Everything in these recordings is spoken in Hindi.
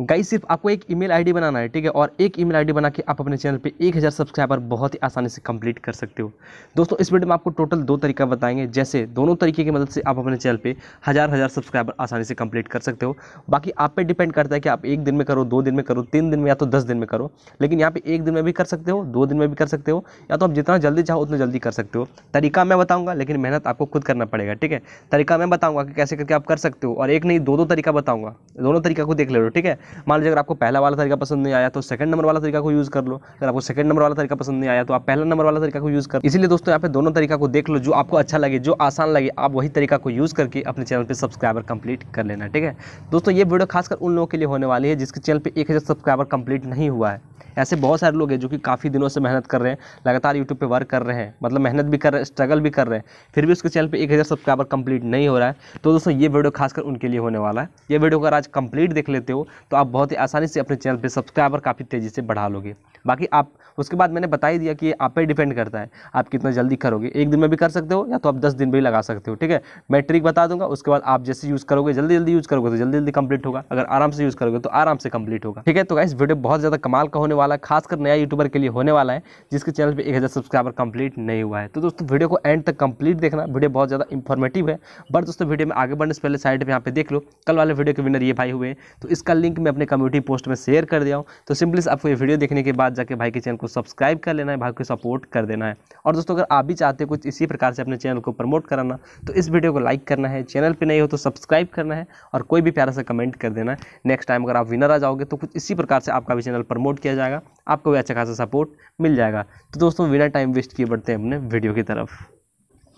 गाइस सिर्फ आपको एक ईमेल आईडी बनाना है ठीक है और एक ईमेल आईडी बना के आप अपने चैनल पे 1000 सब्सक्राइबर बहुत ही आसानी से कंप्लीट कर सकते हो दोस्तों इस वीडियो में आपको टोटल दो तरीका बताएंगे जैसे दोनों तरीके की मदद से आप अपने चैनल पे हज़ार हज़ार सब्सक्राइबर आसानी से कंप्लीट कर सकते हो बाकी आप पर डिपेंड करता है कि आप एक दिन में करो दो दिन में करो तीन दिन में या तो दस दिन में करो लेकिन यहाँ पर एक दिन में भी कर सकते हो दो दिन में भी कर सकते हो या तो आप जितना जल्दी चाहो उतना जल्दी कर सकते हो तरीका मैं बताऊँगा लेकिन मेहनत आपको खुद करना पड़ेगा ठीक है तरीका मैं बताऊँगा कि कैसे करके आप कर सकते हो और एक नहीं दो दो तरीका बताऊँगा दोनों तरीका को देख ले ठीक है मान लीजिए अगर आपको पहला वाला तरीका पसंद नहीं आया तो सेकंड नंबर वाला तरीका को यूज़ कर लो अगर आपको सेकंड नंबर वाला तरीका पसंद नहीं आया तो आप पहला नंबर वाला तरीका को यूज़ कर इसलिए दोस्तों यहाँ पे दोनों तरीका को देख लो जो आपको अच्छा लगे जो आसान लगे आप वही तरीका को यूज़ करके अपने चैनल पर सब्सक्राइबर कंप्लीट कर लेना ठीक है दोस्तों ये वीडियो खासकर उन लोगों के लिए होने वाली है जिसके चैनल पर एक सब्सक्राइबर कंप्लीट नहीं हुआ है ऐसे बहुत सारे लोग हैं जो कि काफ़ी दिनों से मेहनत कर रहे हैं लगातार यूट्यूब पर वर्क कर रहे हैं मतलब मेहनत भी कर रहे हैं स्ट्रगल भी कर रहे हैं फिर भी उसके चैनल पर एक हज़ार सब्सक्राइबर कंप्लीट नहीं हो रहा है तो दोस्तों ये वीडियो खासकर उनके लिए होने वाला है ये वीडियो अगर आज कंप्लीट देख लेते हो तो आप बहुत ही आसानी से अपने चैनल पर सब्सक्राइबर काफ़ी तेज़ी से बढ़ा लोगे बाकी आप उसके बाद मैंने बता ही दिया कि आप पर डिपेंड करता है आप कितना जल्दी करोगे एक दिन में भी कर सकते हो या तो आप दस दिन भी लगा सकते हो ठीक है मैं ट्रिक बता दूंगा उसके बाद आप जैसे यूज़ करोगे जल्दी जल्दी यूज़ करोगे तो जल्दी जल्दी कंप्लीट होगा अगर आराम से यूज़ करोगे तो आराम से कंप्लीट होगा ठीक है तो इस वीडियो बहुत ज़्यादा कमाल का होने वाला वाला खासकर नया यूट्यूबर के लिए होने वाला है जिसके चैनल पर एक हज़ार सब्सक्राइबर कंप्लीट नहीं हुआ है तो दोस्तों वीडियो को एंड तक कंप्लीट देखना वीडियो बहुत ज़्यादा इंफॉर्मेटिव है बट दोस्तों वीडियो में आगे बढ़ने से पहले साइड पर यहाँ पे देख लो कल वाले वीडियो के विनर ये भाई हुए तो इसका लिंक मैं अपने कम्युनिटी पोस्ट में शेयर कर दिया हूँ तो सिंपली आपको ये वीडियो देखने के बाद जाकर भाई के चैनल को सब्सक्राइब कर लेना है भाई को सपोर्ट कर देना है और दोस्तों अगर आप भी चाहते हो कुछ इसी प्रकार से अपने चैनल को प्रमोट कराना तो इस वीडियो को लाइक करना है चैनल पर नहीं हो तो सब्सक्राइब करना है और कोई भी प्यारा सा कमेंट कर देना है नेक्स्ट टाइम अगर आप विनर आ जाओगे तो कुछ इसी प्रकार से आपका भी चैनल प्रमोट किया जाएगा आपको भी अच्छा खासा सपोर्ट मिल जाएगा तो दोस्तों बिना टाइम वेस्ट किए बढ़ते हैं अपने वीडियो की तरफ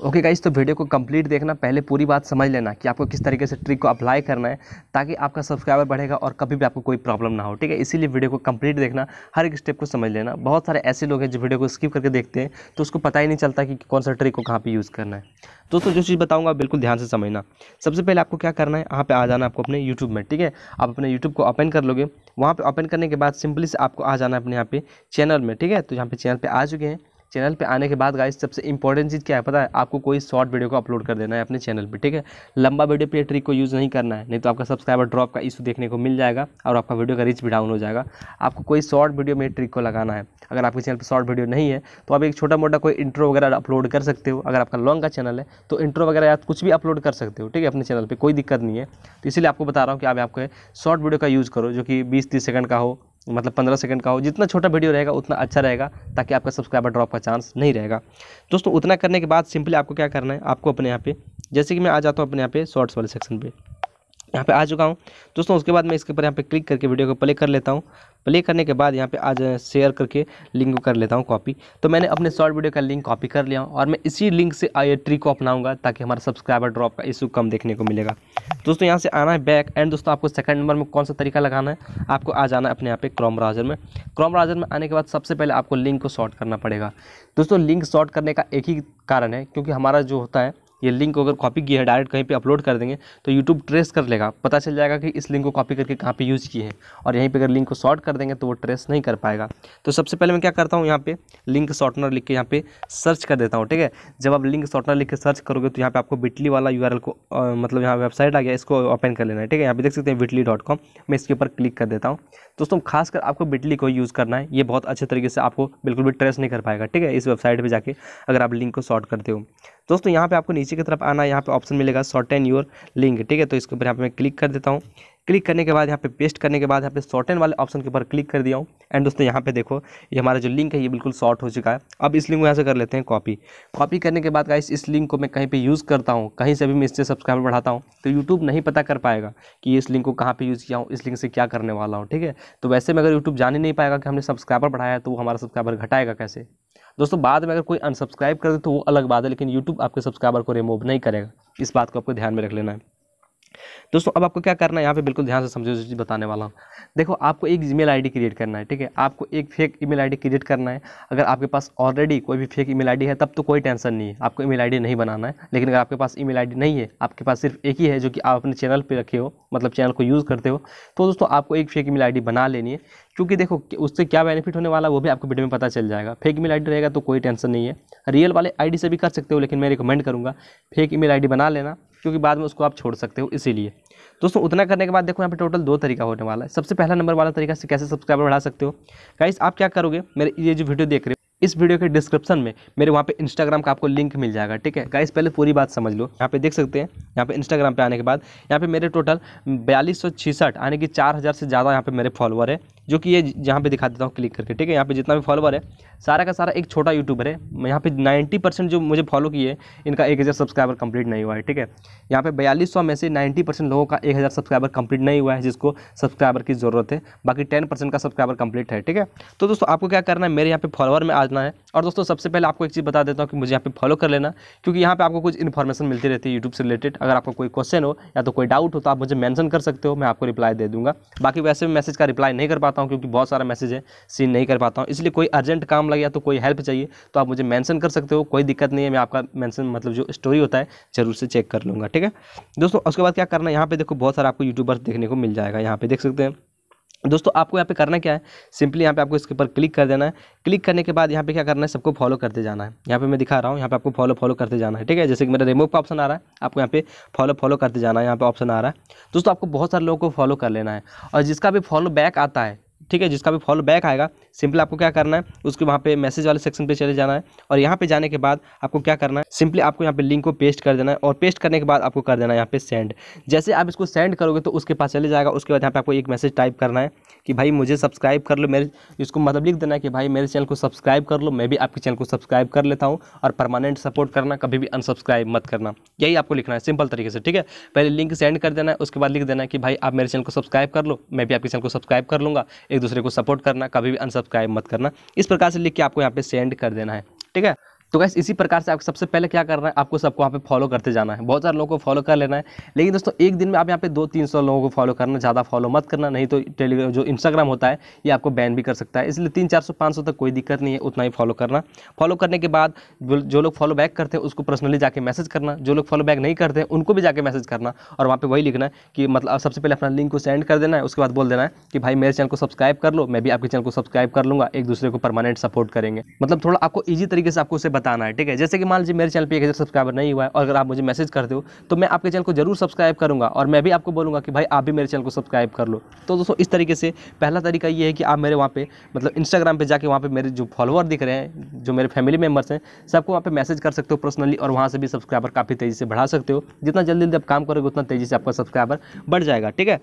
ओके गाइज तो वीडियो को कंप्लीट देखना पहले पूरी बात समझ लेना कि आपको किस तरीके से ट्रिक को अप्लाई करना है ताकि आपका सब्सक्राइबर बढ़ेगा और कभी भी आपको कोई प्रॉब्लम ना हो ठीक है इसीलिए वीडियो को कंप्लीट देखना हर एक स्टेप को समझ लेना बहुत सारे ऐसे लोग हैं जो वीडियो को स्किप करके देखते हैं तो उसको पता ही नहीं चलता कि कौन सा ट्रिक को कहाँ पर यूज़ करना है दोस्तों जो चीज़ बताऊँगा बिल्कुल ध्यान से समझना सबसे पहले आपको क्या करना है यहाँ पर आ जाना आपको अपने यूट्यूब में ठीक है आप अपने यूट्यूब को ओपन कर लोगे वहाँ पर ओपन करने के बाद सिंपली से आपको आ जाना है अपने यहाँ पे चैनल में ठीक है तो यहाँ पे चैनल पर आ चुके हैं चैनल पे आने के बाद गाइस सबसे इंपॉर्टेंट चीज़ क्या है पता है आपको कोई शॉर्ट वीडियो को अपलोड कर देना है अपने चैनल पे ठीक है लंबा वीडियो पे ट्रिक को यूज़ नहीं करना है नहीं तो आपका सब्सक्राइबर ड्रॉप का इशू देखने को मिल जाएगा और आपका वीडियो का रीच भी डाउन हो जाएगा आपको कोई शॉर्ट वीडियो में ट्रिक को लगाना है अगर आपके चैनल पर शॉर्ट वीडियो नहीं है तो आप एक छोटा मोटा कोई इंट्रो वगैरह अपलोड कर सकते हो अगर आपका लॉन्ग का चैनल है तो इंट्रो वगैरह या कुछ भी अपलोड कर सकते हो ठीक है अपने चैनल पर कोई दिक्कत नहीं है तो इसलिए आपको बता रहा हूँ कि आप आपके शॉर्ट वीडियो का यूज़ करो जो कि बीस तीस सेकंड का हो मतलब पंद्रह सेकंड का हो जितना छोटा वीडियो रहेगा उतना अच्छा रहेगा ताकि आपका सब्सक्राइबर ड्रॉप का चांस नहीं रहेगा दोस्तों उतना करने के बाद सिंपली आपको क्या करना है आपको अपने यहाँ पे जैसे कि मैं आ जाता हूँ अपने यहाँ पे शॉर्ट्स वाले सेक्शन पे यहाँ पे आ चुका हूँ दोस्तों उसके बाद मैं इसके ऊपर यहाँ पे क्लिक करके वीडियो को प्ले कर लेता हूँ प्ले करने के बाद यहाँ पे आज शेयर करके लिंक कर लेता हूँ कॉपी तो मैंने अपने शॉर्ट वीडियो का लिंक कॉपी कर लिया हूँ और मैं इसी लिंक से आई ट्री को अपनाऊंगा ताकि हमारा सब्सक्राइबर ड्रॉप का इशू कम देखने को मिलेगा दोस्तों यहाँ से आना है बैक एंड दोस्तों आपको सेकंड नंबर में कौन सा तरीका लगाना है आपको आ जाना है अपने यहाँ पे क्रोम ब्राउजर में क्रोम ब्राउजर में आने के बाद सबसे पहले आपको लिंक को शॉर्ट करना पड़ेगा दोस्तों लिंक शॉर्ट करने का एक ही कारण है क्योंकि हमारा जो होता है ये लिंक को अगर कॉपी किया है डायरेक्ट कहीं पे अपलोड कर देंगे तो यूट्यूब ट्रेस कर लेगा पता चल जाएगा कि इस लिंक को कॉपी करके कहाँ पे यूज़ किए हैं और यहीं पे अगर लिंक को शॉर्ट कर देंगे तो वो ट्रेस नहीं कर पाएगा तो सबसे पहले मैं क्या करता हूँ यहाँ पे लिंक शॉर्टनर लिख के यहाँ पे सर्च कर देता हूँ ठीक है जब आप लिंक शॉर्टनर लिख के सर्च करोगे तो यहाँ पर आपको बिटली वाला यू को मतलब यहाँ वेबसाइट आ गया इसको ओपन कर लेना है ठीक है यहाँ पर देख सकते हैं बिटली मैं इसके ऊपर क्लिक कर देता हूँ दोस्तों खासकर आपको बिटली को यूज़ करना है ये बहुत अच्छे तरीके से आपको बिल्कुल भी ट्रेस नहीं कर पाएगा ठीक है इस वेबसाइट पर जाकर अगर आप लिंक को शॉर्ट करते हो दोस्तों यहाँ पे आपको नीचे की तरफ आना यहाँ पे ऑप्शन मिलेगा शॉर्ट एंड योर लिंक ठीक है तो इसके ऊपर यहाँ पे मैं क्लिक कर देता हूँ क्लिक करने के बाद यहाँ पे पेस्ट करने के बाद यहाँ पे शॉर्ट वाले ऑप्शन के ऊपर क्लिक कर दिया हूँ एंड दोस्तों यहाँ पे देखो ये हमारा जो लिंक है ये बिल्कुल शॉर्ट हो चुका है अब इस लिंक को यहाँ से कर लेते हैं कॉपी कॉपी करने के बाद का इस लिंक को मैं कहीं पर यूज़ करता हूँ कहीं से भी मैं इससे सब्सक्राइबर बढ़ाता हूँ तो यूट्यूब नहीं पता कर पाएगा कि इस लिंक को कहाँ पर यूज़ किया हूँ इस लिंक से क्या करने वाला हूँ ठीक है तो वैसे में अगर यूट्यूब जान ही नहीं पाएगा कि हमने सब्सक्राइबर बढ़ाया है तो वो हमारा सब्सक्राइबर घटाएगा कैसे दोस्तों बाद में अगर कोई अनसब्सक्राइब कर दे तो वो अलग बात है लेकिन यूट्यूब आपके सब्सक्राइबर को रिमूव नहीं करेगा इस बात को आपको ध्यान में रख लेना है दोस्तों अब आपको क्या करना है यहाँ पे बिल्कुल ध्यान से समझो जो चीज़ बताने वाला हूँ देखो आपको एक ईमेल आईडी क्रिएट करना है ठीक है आपको एक फेक ईमेल आईडी क्रिएट करना है अगर आपके पास ऑलरेडी कोई भी फेक ईमेल आईडी है तब तो कोई टेंशन नहीं है आपको ईमेल आईडी नहीं बनाना है लेकिन अगर आपके पास ईमेल आईडी नहीं है आपके पास सिर्फ एक ही है जो कि आप अपने चैनल पर रखे हो मतलब चैनल को यूज़ करते हो तो दोस्तों आपको एक फेक ईमेल आईडी बना लेनी है क्योंकि देखो उससे क्या बेनिफिट होने वाला है वो भी आपको वीडियो में पता चल जाएगा फेक ईमेल आईडी रहेगा तो कोई टेंशन नहीं है रियल वाले आईडी से भी कर सकते हो लेकिन मैं रिकमेंड करूँगा फेक ईमेल आईडी बना लेना क्योंकि बाद में उसको आप छोड़ सकते हो इसीलिए दोस्तों उतना करने के बाद देखो यहाँ पे टोटल दो तरीका होने वाला है सबसे पहला नंबर वाला तरीका से कैसे सब्सक्राइबर बढ़ा सकते हो गाइस आप क्या करोगे मेरे ये जो वीडियो देख रहे हो इस वीडियो के डिस्क्रिप्शन में मेरे वहाँ पे इंस्टाग्राम का आपको लिंक मिल जाएगा ठीक है गाइस पहले पूरी बात समझ लो यहाँ पे देख सकते हैं यहाँ पे इंस्टाग्राम पे आने के बाद यहाँ पे मेरे टोटल बयालीस सौ छिसठ यानी कि चार हज़ार से ज़्यादा यहाँ पे मेरे फॉलोअर है जो कि ये यहाँ पे दिखा देता हूँ क्लिक करके ठीक है यहाँ पे जितना भी फॉलोवर है सारा का सारा एक छोटा यूट्यूबर है यहाँ पे 90 परसेंट जो मुझे फॉलो किए इनका एक हज़ार सब्सक्राइबर कंप्लीट नहीं हुआ है ठीक है यहाँ पे बयालीस सौ में से 90 परसेंट लोगों का एक हज़ार सब्सक्राइबर कंप्लीट नहीं हुआ है जिसको सब्सक्राइबर की ज़रूरत है बाकी टेन परसेंट का सब्सक्राइबर कंप्लीट है ठीक है तो दोस्तों आपको क्या करना है मेरे यहाँ पे फॉलोवर में आना है और दोस्तों सबसे पहले आपको एक चीज़ बता देता हूँ कि मुझे यहाँ पे फॉलो कर लेना क्योंकि यहाँ पे आपको कुछ इन्फॉर्मेशन मिलती रहती है यूट्यूब से रिलेटेड अगर आपको कोई क्वेश्चन हो या तो कोई डाउट हो तो आप मुझे मैंशन कर सकते हो मैं आपको रिप्लाई दे दूँगा बाकी वैसे मैसेज का रिप्लाई नहीं कर पाता पाता हूँ क्योंकि बहुत सारा मैसेज है सीन नहीं कर पाता हूँ इसलिए कोई अर्जेंट काम लग गया तो कोई हेल्प चाहिए तो आप मुझे मैंसन कर सकते हो कोई दिक्कत नहीं है मैं आपका मैंसन मतलब जो स्टोरी होता है जरूर से चेक कर लूँगा ठीक है दोस्तों उसके बाद क्या करना है यहाँ पर देखो बहुत सारा आपको यूट्यूबर्स देखने को मिल जाएगा यहाँ पर देख सकते हैं दोस्तों आपको यहाँ पे करना क्या है सिंपली यहाँ पे आपको इसके ऊपर क्लिक कर देना है क्लिक करने के बाद यहाँ पे क्या करना है सबको फॉलो करते जाना है यहाँ पे मैं दिखा रहा हूँ यहाँ पे आपको फॉलो फॉलो करते जाना है ठीक है जैसे कि मेरा रिमूव का ऑप्शन आ रहा है आपको यहाँ पे फॉलो फॉलो करते जाना है यहाँ पे ऑप्शन आ रहा है दोस्तों आपको बहुत सारे लोगों को फॉलो कर लेना है और जिसका भी फॉलो बैक आता है ठीक है जिसका भी फॉलो बैक आएगा सिंपली आपको क्या करना है उसके वहाँ पे मैसेज वाले सेक्शन पे चले जाना है और यहाँ पे जाने के बाद आपको क्या करना है सिंपली आपको यहाँ पे लिंक को पेस्ट कर देना है और पेस्ट करने के बाद आपको कर देना है यहाँ पे सेंड जैसे आप इसको सेंड करोगे तो उसके पास चले जाएगा उसके बाद यहाँ पर आपको एक मैसेज टाइप करना है कि भाई मुझे सब्सक्राइब कर लो मेरे इसको मतलब लिख देना है कि भाई मेरे चैनल को सब्सक्राइब कर लो मैं भी आपके चैनल को सब्सक्राइब कर लेता हूँ और परमानेंट सपोर्ट करना कभी भी अनसब्सक्राइब मत करना यही आपको लिखना है सिंपल तरीके से ठीक है पहले लिंक सेंड कर देना है उसके बाद लिख देना है कि भाई आप मेरे चैनल को सब्सक्राइब कर लो मैं भी आपके चैनल को सब्सक्राइब कर लूँगा एक दूसरे को सपोर्ट करना कभी भी अनसब्सक्राइब मत करना इस प्रकार से लिख के आपको यहाँ पे सेंड कर देना है ठीक है तो गैस इसी प्रकार से आपको सबसे पहले क्या करना है आपको सबको वहाँ पे फॉलो करते जाना है बहुत सारे लोगों को फॉलो कर लेना है लेकिन दोस्तों एक दिन में आप यहाँ पे दो तीन सौ लोगों को फॉलो करना ज़्यादा फॉलो मत करना नहीं तो टेलीग्राम जो इंस्टाग्राम होता है ये आपको बैन भी कर सकता है इसलिए तीन चार सौ पाँच सौ तक कोई दिक्कत नहीं है उतना ही फॉलो करना फॉलो करने के बाद जो लोग फॉलो बैक करते हैं उसको पर्सनली जाके मैसेज करना जो लोग फॉलो बैक नहीं करते हैं उनको भी जाकर मैसेज करना और वहाँ पर वही लिखना है कि मतलब सबसे पहले अपना लिंक को सेंड कर देना है उसके बाद बोल देना है कि भाई मेरे चैनल को सब्सक्राइब कर लो मैं भी आपके चैनल को सब्सक्राइब कर लूँगा एक दूसरे को परमानेंट सपोर्ट करेंगे मतलब थोड़ा आपको ईजी तरीके से आपको उसे बताना है ठीक है जैसे कि मान लीजिए मेरे चैनल पर एक हज़ार सब्सक्राइबर नहीं हुआ है और अगर आप मुझे मैसेज करते हो तो मैं आपके चैनल को जरूर सब्सक्राइब करूँगा और मैं भी आपको बोलूँगा कि भाई आप भी मेरे चैनल को सब्सक्राइब कर लो तो दोस्तों इस तरीके से पहला तरीका ये है कि आप मेरे वहाँ पे मतलब इंस्टाग्राम पर जाकर वहाँ पर मेरे जो फॉलोअर दिख रहे हैं जो मेरे फैमिली मेम्बर्स हैं सबको वहाँ पर मैसेज कर सकते हो पर्सनली और वहाँ से भी सब्सक्राइबर काफ़ी तेज़ी से बढ़ा सकते हो जितना जल्दी जल्दी आप काम करोगे उतना तेज़ी से आपका सब्सक्राइबर बढ़ जाएगा ठीक है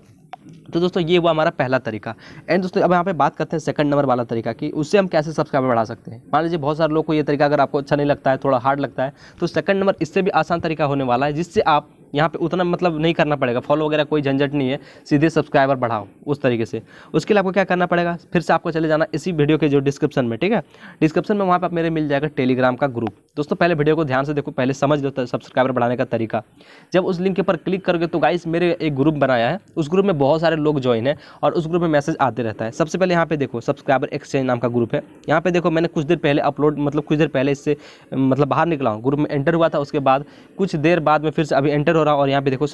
तो दोस्तों ये हुआ हमारा पहला तरीका एंड दोस्तों अब यहाँ पे बात करते हैं सेकंड नंबर वाला तरीका कि उससे हम कैसे सब्सक्राइबर बढ़ा सकते हैं मान लीजिए बहुत सारे लोग को ये तरीका अगर आपको अच्छा नहीं लगता है थोड़ा हार्ड लगता है तो सेकंड नंबर इससे भी आसान तरीका होने वाला है जिससे आप यहाँ पे उतना मतलब नहीं करना पड़ेगा फॉलो वगैरह कोई झंझट नहीं है सीधे सब्सक्राइबर बढ़ाओ उस तरीके से उसके लिए आपको क्या करना पड़ेगा फिर से आपको चले जाना इसी वीडियो के जो डिस्क्रिप्शन में ठीक है डिस्क्रिप्शन में वहाँ पर मेरे मिल जाएगा टेलीग्राम का ग्रुप दोस्तों पहले वीडियो को ध्यान से देखो पहले समझ लो सब्सक्राइबर बढ़ाने का तरीका जब उस लिंक के ऊपर क्लिक करोगे तो गाइस मेरे एक ग्रुप बनाया है उस ग्रुप में बहुत सारे लोग ज्वाइन है और उस ग्रुप में मैसेज आते रहता है सबसे पहले यहाँ पे देखो सब्सक्राइबर एक्सचेंज नाम का ग्रुप है यहाँ पे देखो मैंने कुछ देर पहले अपलोड मतलब कुछ देर पहले इससे मतलब बाहर निकला हूँ ग्रुप में एंटर हुआ था उसके बाद कुछ देर बाद में फिर से अभी एंटर हो रहा है और यहाँ पे देखो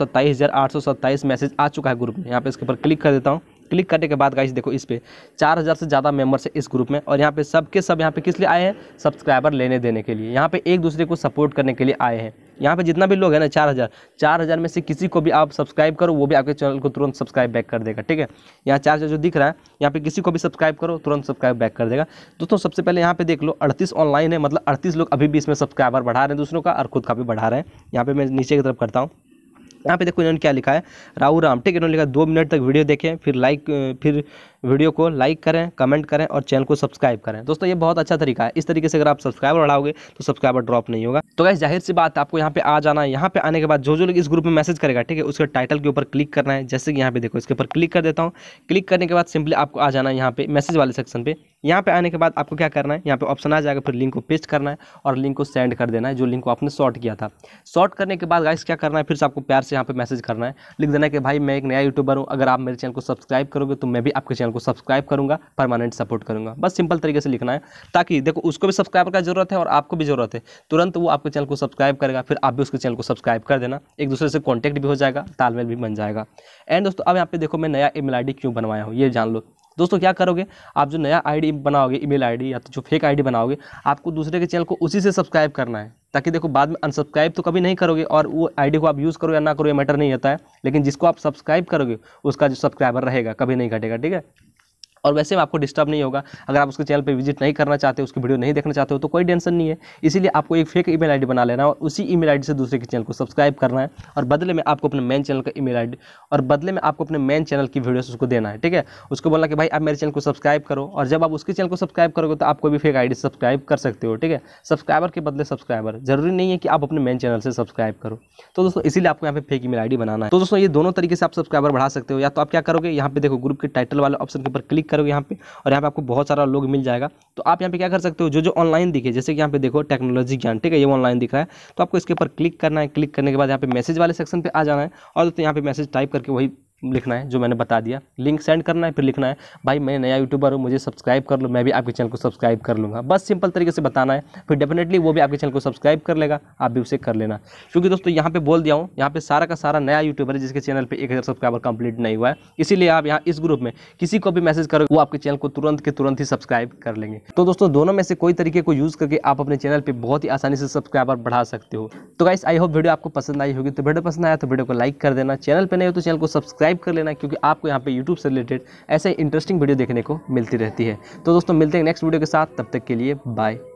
सत्ताईस मैसेज आ चुका है ग्रुप में यहाँ पे इसके ऊपर क्लिक कर देता हूँ क्लिक करने के बाद गाइस देखो इस पर चार हज़ार से ज़्यादा मेम्बर्स है इस ग्रुप में और यहाँ पे सबके सब, सब यहाँ पे किस लिए आए हैं सब्सक्राइबर लेने देने के लिए यहाँ पे एक दूसरे को सपोर्ट करने के लिए आए हैं यहाँ पे जितना भी लोग है ना चार हज़ार चार हज़ार में से किसी को भी आप सब्सक्राइब करो वो भी आपके चैनल को तुरंत सब्सक्राइब बैक कर देगा ठीक है यहाँ चार हज़ार जो दिख रहा है यहाँ पे किसी को भी सब्सक्राइब करो तुरंत सब्सक्राइब बैक कर देगा दोस्तों सबसे पहले यहाँ पे देख लो अड़तीस ऑनलाइन है मतलब अड़तीस लोग अभी भी इसमें सब्सक्राइबर बढ़ा रहे हैं दूसरों का और खुद का भी बढ़ा रहे हैं यहाँ पर मैं नीचे की तरफ करता हूँ यहाँ पे देखो इन्होंने क्या लिखा है राहुल राम ठीक है इन्होंने लिखा दो मिनट तक वीडियो देखें फिर लाइक फिर वीडियो को लाइक करें कमेंट करें और चैनल को सब्सक्राइब करें दोस्तों ये बहुत अच्छा तरीका है इस तरीके से अगर आप सब्सक्राइबर बढ़ाओगे तो सब्सक्राइबर ड्रॉप नहीं होगा तो गैस जाहिर सी बात है आपको यहाँ पे आ जाना है यहाँ पे आने के बाद जो जो लोग इस ग्रुप में मैसेज करेगा ठीक है उसके टाइटल के ऊपर क्लिक करना है जैसे कि यहाँ पे देखो इसके ऊपर क्लिक कर देता हूँ क्लिक करने के बाद सिंपली आपको आ जाना है यहाँ पे मैसेज वाले सेक्शन पे यहाँ पे आने के बाद आपको क्या करना है यहाँ पे ऑप्शन आ जाएगा फिर लिंक को पेस्ट करना है और लिंक को सेंड कर देना है जो लिंक को आपने शॉर्ट किया था शॉर्ट करने के बाद गाइस क्या करना है फिर से आपको प्यार से यहाँ पे मैसेज करना है लिख देना है कि भाई मैं एक नया यूट्यूबर हूँ अगर आप मेरे चैनल को सब्सक्राइब करोगे तो मैं भी आपके चैनल को सब्सक्राइब करूंगा परमानेंट सपोर्ट करूँगा बस सिंपल तरीके से लिखना है ताकि देखो उसको भी सब्सक्राइब का जरूरत है और आपको भी जरूरत है तुरंत वो आपके चैनल को सब्सक्राइब करेगा फिर आप भी उसके चैनल को सब्सक्राइब कर देना एक दूसरे से कॉन्टैक्ट भी हो जाएगा तालमेल भी बन जाएगा एंड दोस्तों अब यहाँ पे देखो मैं नया ईमेल आई क्यों बनवाया हूँ ये जान लो दोस्तों क्या करोगे आप जो नया आईडी बनाओगे ईमेल आईडी या तो जो फेक आईडी बनाओगे आपको दूसरे के चैनल को उसी से सब्सक्राइब करना है ताकि देखो बाद में अनसब्सक्राइब तो कभी नहीं करोगे और वो आईडी को आप यूज़ करो या ना करो ये मैटर नहीं होता है लेकिन जिसको आप सब्सक्राइब करोगे उसका जो सब्सक्राइबर रहेगा कभी नहीं घटेगा ठीक है और वैसे आपको डिस्टर्ब नहीं होगा अगर आप उसके चैनल पर विजिट नहीं करना चाहते उसकी वीडियो नहीं देखना चाहते हो तो कोई टेंशन नहीं है इसीलिए आपको एक फेक ई मेल बना लेना है और उसी ईमेल मेल से दूसरे के चैनल को सब्सक्राइब करना है और बदले में आपको अपने मेन चैनल का ई मेल और बदले में आपको अपने मेन चैनल की वीडियो उसको देना है ठीक है उसको बोलना कि भाई आप मेरे चैनल को सब्सक्राइब करो और जब आप उसके चैनल को सब्सक्राइब करोगे तो आपको भी फेक आईडी सब्सक्राइब कर सकते हो ठीक है सब्सक्राइबर के बदले सब्सक्राइबर जरूरी नहीं है कि आप अपने मेन चैनल से सब्सक्राइब करो तो दोस्तों इसीलिए आपको यहाँ पे फेक ईमेल आईडी बनाना है तो दोस्तों ये दोनों तरीके से आप सब्सक्राइबर बढ़ा सकते हो या तो आप क्या करोगे यहाँ पे देखो ग्रुप के टाइटल वाले ऑप्शन के ऊपर क्लिक करोगे यहाँ पे और यहाँ पे आपको बहुत सारा लोग मिल जाएगा तो आप यहाँ पे क्या कर सकते हो जो जो ऑनलाइन दिखे जैसे कि यहाँ पे देखो टेक्नोलॉजी ज्ञान ठीक है ये ऑनलाइन दिख रहा है तो आपको इसके ऊपर क्लिक करना है क्लिक करने के बाद यहाँ पे मैसेज वाले सेक्शन पर आ जाना है और दोस्तों यहाँ पे मैसेज टाइप करके वही लिखना है जो मैंने बता दिया लिंक सेंड करना है फिर लिखना है भाई मैं नया यूट्यूबर हूँ मुझे सब्सक्राइब कर लो मैं भी आपके चैनल को सब्सक्राइब कर लूँगा बस सिंपल तरीके से बताना है फिर डेफिनेटली वो भी आपके चैनल को सब्सक्राइब कर लेगा आप भी उसे कर लेना क्योंकि दोस्तों यहाँ पर बोल दिया हूँ यहाँ पर सारा का सारा नया यूट्यूबर है जिसके चैनल पर एक सब्सक्राइबर कंप्लीट नहीं हुआ है इसीलिए आप यहाँ इस ग्रुप में किसी को भी मैसेज करो वो आपके चैनल को तुरंत के तुरंत ही सब्सक्राइब कर लेंगे तो दोस्तों दोनों में से कोई तरीके को यूज़ करके आप अपने चैनल पर बहुत ही आसानी से सब्सक्राइबर बढ़ा सकते हो तो गाइस आई होप वीडियो आपको पसंद आई होगी तो वीडियो पसंद आया तो वीडियो को लाइक कर देना चैनल पर नहीं हो तो चैनल को सब्सक्राइब सब्सक्राइब कर लेना क्योंकि आपको यहाँ पे यूट्यूब से रिलेटेड ऐसे इंटरेस्टिंग वीडियो देखने को मिलती रहती है तो दोस्तों मिलते हैं नेक्स्ट वीडियो के साथ तब तक के लिए बाय